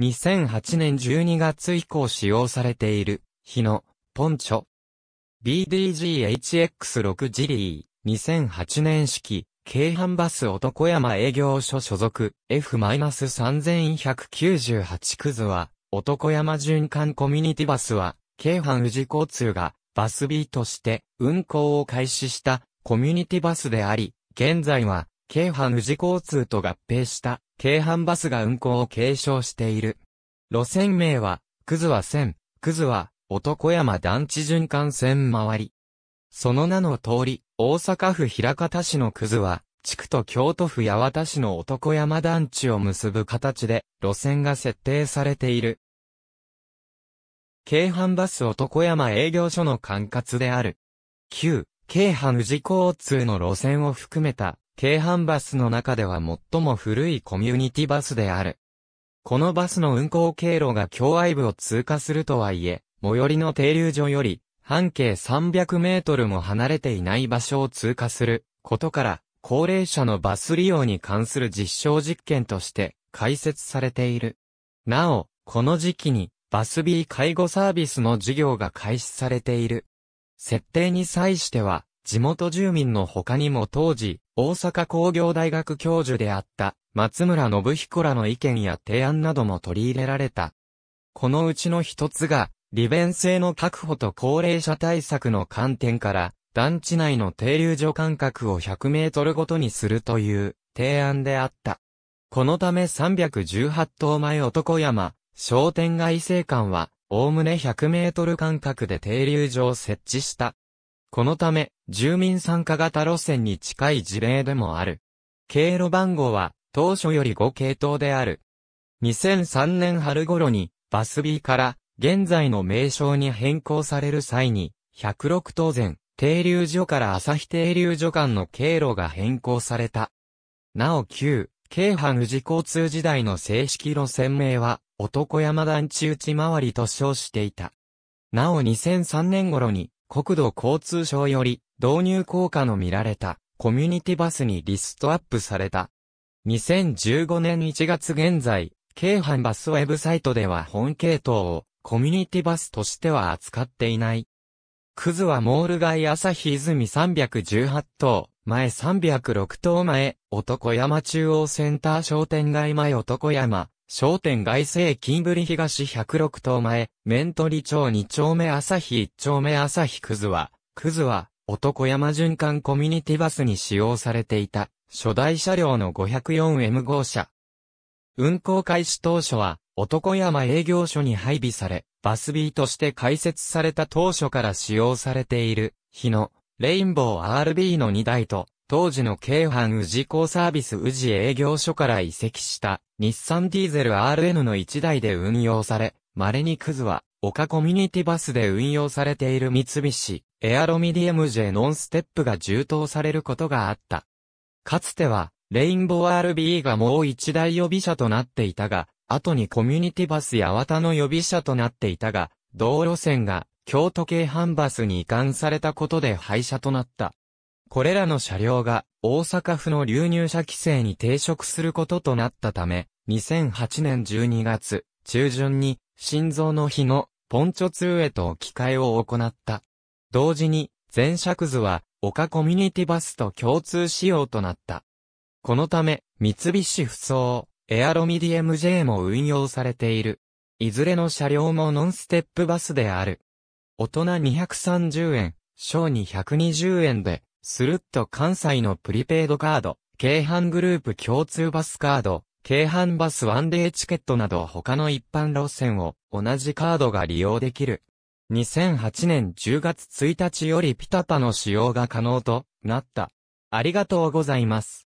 2008年12月以降使用されている、日の、ポンチョ。BDGHX6 ジリー、2008年式、京阪バス男山営業所所属、F-3198 クズは、男山循環コミュニティバスは、京阪宇治交通が、バス B として、運行を開始した、コミュニティバスであり、現在は、京阪宇治交通と合併した、京阪バスが運行を継承している。路線名は、ずは線、ずは、男山団地循環線周り。その名の通り、大阪府平方市のずは、地区と京都府八幡市の男山団地を結ぶ形で、路線が設定されている。京阪バス男山営業所の管轄である。旧、京阪宇治交通の路線を含めた、京阪バスの中では最も古いコミュニティバスである。このバスの運行経路が境愛部を通過するとはいえ、最寄りの停留所より、半径300メートルも離れていない場所を通過することから、高齢者のバス利用に関する実証実験として開設されている。なお、この時期にバス B 介護サービスの事業が開始されている。設定に際しては、地元住民の他にも当時、大阪工業大学教授であった松村信彦らの意見や提案なども取り入れられた。このうちの一つが、利便性の確保と高齢者対策の観点から、団地内の停留所間隔を100メートルごとにするという提案であった。このため318頭前男山、商店街生館は、おおむね100メートル間隔で停留所を設置した。このため、住民参加型路線に近い事例でもある。経路番号は、当初より5系統である。2003年春頃に、バス B から、現在の名称に変更される際に、106当前、停留所から朝日停留所間の経路が変更された。なお旧、京阪宇治交通時代の正式路線名は、男山団地内回りと称していた。なお2003年頃に、国土交通省より導入効果の見られたコミュニティバスにリストアップされた。2015年1月現在、京阪バスウェブサイトでは本系統をコミュニティバスとしては扱っていない。クズはモール街朝日泉318棟、前306棟前、男山中央センター商店街前男山、商店街西金ぶり東106頭前、面取町2丁目朝日1丁目朝日くずは、くずは、男山循環コミュニティバスに使用されていた、初代車両の 504M 号車。運行開始当初は、男山営業所に配備され、バス B として開設された当初から使用されている、日の、レインボー RB の2台と、当時の京阪宇治港サービス宇治営業所から移籍した日産ディーゼル RN の1台で運用され、稀にクズは丘コミュニティバスで運用されている三菱エアロミディエム J ノンステップが充当されることがあった。かつてはレインボー RB がもう一台予備車となっていたが、後にコミュニティバスや綿の予備車となっていたが、道路線が京都京阪バスに移管されたことで廃車となった。これらの車両が大阪府の流入車規制に抵触することとなったため、2008年12月中旬に心臓の日のポンチョ通へと置き換えを行った。同時に、全尺図は丘コミュニティバスと共通仕様となった。このため、三菱不走、エアロミディ MJ も運用されている。いずれの車両もノンステップバスである。大人230円、小220円で、スルッと関西のプリペイドカード、京阪グループ共通バスカード、京阪バスワンデーチケットなど他の一般路線を同じカードが利用できる。2008年10月1日よりピタパの使用が可能となった。ありがとうございます。